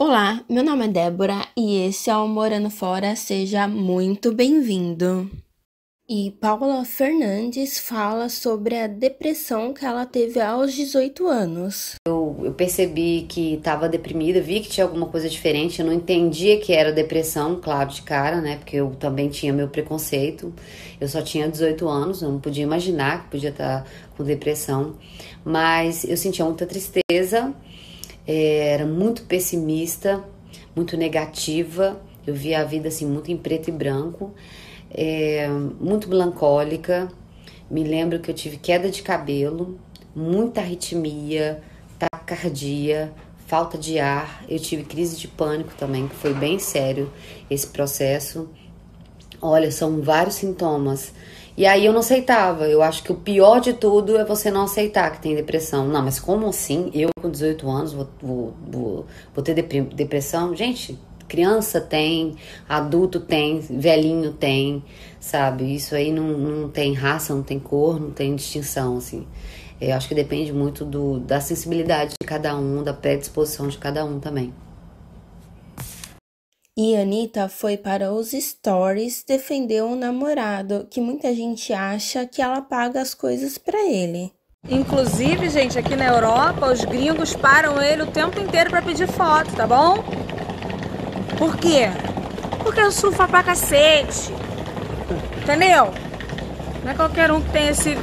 Olá, meu nome é Débora e esse é o Morando Fora. Seja muito bem-vindo. E Paula Fernandes fala sobre a depressão que ela teve aos 18 anos. Eu, eu percebi que estava deprimida, vi que tinha alguma coisa diferente, eu não entendia que era depressão, claro, de cara, né? Porque eu também tinha meu preconceito. Eu só tinha 18 anos, eu não podia imaginar que podia estar tá com depressão. Mas eu sentia muita tristeza é, era muito pessimista, muito negativa. Eu via a vida assim muito em preto e branco, é, muito melancólica. Me lembro que eu tive queda de cabelo, muita arritmia, taquicardia, falta de ar. Eu tive crise de pânico também, que foi bem sério esse processo. Olha, são vários sintomas e aí eu não aceitava. Eu acho que o pior de tudo é você não aceitar que tem depressão. Não, mas como assim? Eu com 18 anos vou, vou, vou, vou ter depressão? Gente, criança tem, adulto tem, velhinho tem, sabe? Isso aí não, não tem raça, não tem cor, não tem distinção, assim. Eu acho que depende muito do, da sensibilidade de cada um, da predisposição de cada um também. E Anitta foi para os stories defender um namorado que muita gente acha que ela paga as coisas para ele. Inclusive, gente, aqui na Europa, os gringos param ele o tempo inteiro para pedir foto, tá bom? Por quê? Porque eu surfa pra cacete. Entendeu? Não é qualquer um que tem esse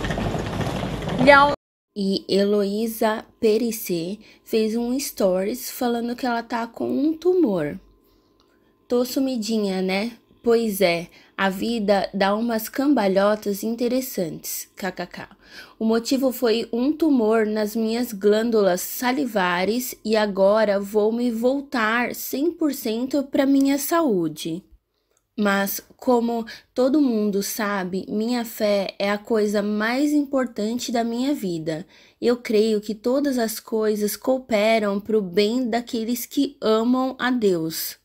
milhão e Heloísa Perissé fez um stories falando que ela tá com um tumor tô sumidinha, né? Pois é, a vida dá umas cambalhotas interessantes, kkk. O motivo foi um tumor nas minhas glândulas salivares e agora vou me voltar 100% para minha saúde. Mas, como todo mundo sabe, minha fé é a coisa mais importante da minha vida. Eu creio que todas as coisas cooperam para o bem daqueles que amam a Deus.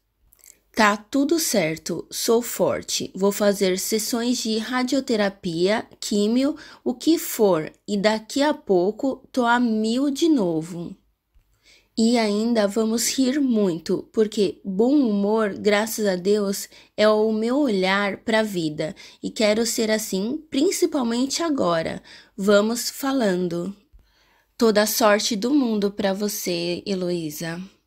Tá tudo certo, sou forte. Vou fazer sessões de radioterapia, químio, o que for, e daqui a pouco tô a mil de novo. E ainda vamos rir muito, porque bom humor, graças a Deus, é o meu olhar para a vida e quero ser assim, principalmente agora. Vamos falando. Toda sorte do mundo para você, Heloísa.